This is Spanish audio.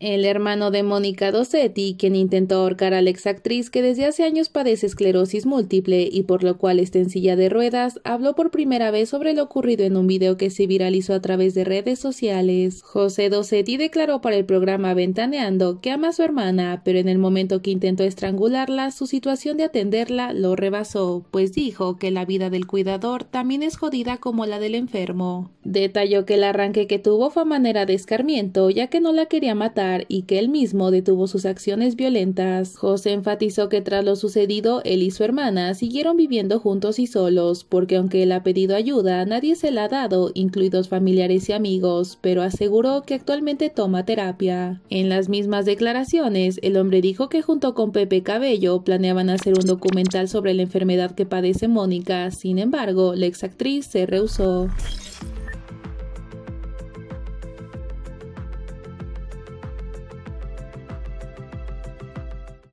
El hermano de Mónica Dosetti, quien intentó ahorcar a la exactriz que desde hace años padece esclerosis múltiple y por lo cual está en silla de ruedas, habló por primera vez sobre lo ocurrido en un video que se viralizó a través de redes sociales. José Dosetti declaró para el programa Ventaneando que ama a su hermana, pero en el momento que intentó estrangularla, su situación de atenderla lo rebasó, pues dijo que la vida del cuidador también es jodida como la del enfermo. Detalló que el arranque que tuvo fue a manera de escarmiento, ya que no la quería matar y que él mismo detuvo sus acciones violentas. José enfatizó que tras lo sucedido, él y su hermana siguieron viviendo juntos y solos, porque aunque él ha pedido ayuda, nadie se la ha dado, incluidos familiares y amigos, pero aseguró que actualmente toma terapia. En las mismas declaraciones, el hombre dijo que junto con Pepe Cabello planeaban hacer un documental sobre la enfermedad que padece Mónica, sin embargo, la exactriz se rehusó.